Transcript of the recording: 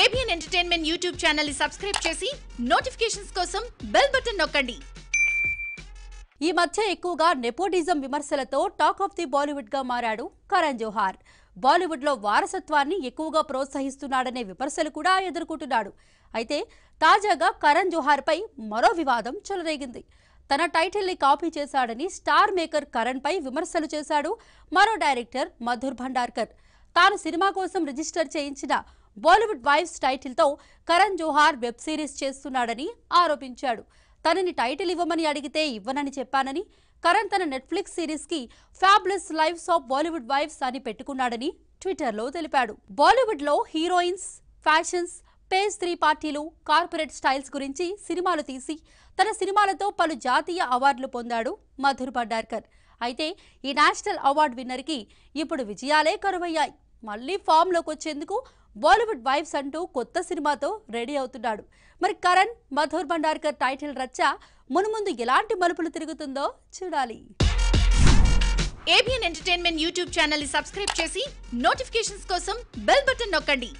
ABN entertainment YouTube channel ని subscribe చేసి notifications కోసం బెల్ బటన్ నొక్కండి ఈ మధ్య ఎక్కువగా నెపోటిజం విమర్శలతో టాక్ ఆఫ్ ది బాలీవుడ్ గా మారాడు కరణ్ జోహార్ బాలీవుడ్లో వారసత్వాన్ని ఎక్కువగా ప్రోత్సహిస్తున్నాడనే విమర్శలు కూడా ఎదుర్కొంటున్నాడు అయితే తాజాగా కరణ్ జోహార్పై మరో వివాదం చెలరేగింది తన టైటిల్ని కాపీ చేశాడని స్టార్ మేకర్ కరణ్పై విమర్శలు చేశాడు మరో డైరెక్టర్ మధుర్ భండార్కర్ తాను సినిమా కోసం రిజిస్టర్ చేయించిన బాలీవుడ్ వైఫ్స్ టైటిల్తో కరణ్ జోహార్ వెబ్ సిరీస్ చేస్తున్నాడని ఆరోపించాడు తనని టైటిల్ ఇవ్వమని అడిగితే ఇవ్వనని చెప్పానని కరణ్ తన నెట్ఫ్లిక్స్ సిరీస్కి fabulous lives of Bollywood wives అని పెట్టుకున్నాడని ట్విట్టర్లో తెలిపాడు బాలీవుడ్లో హీరోయిన్స్ ఫ్యాషన్స్ పేజ్ త్రీ పార్టీలు కార్పొరేట్ స్టైల్స్ గురించి సినిమాలు తీసి తన సినిమాలతో పలు జాతీయ అవార్డులు పొందాడు మధుర్ భండార్కర్ అయితే ఈ నేషనల్ అవార్డు విన్నర్కి ఇప్పుడు విజయాలే కరువయ్యాయి మళ్ళీ ఫామ్లోకి వచ్చేందుకు బాలీవుడ్ వైఫ్స్ అంటూ కొత్త సినిమాతో రెడీ అవుతున్నాడు మరి కరణ్ మధుర్ భండార్కర్ టైటిల్ రచ్చ మునుముందు ఎలాంటి మలుపులు తిరుగుతుందో చూడాలి ఏబిఎన్ ఎంటర్టైన్మెంట్ యూట్యూబ్ ఛానల్ని సబ్స్క్రైబ్ చేసి నోటిఫికేషన్స్ కోసం బెల్ బటన్ నొక్కండి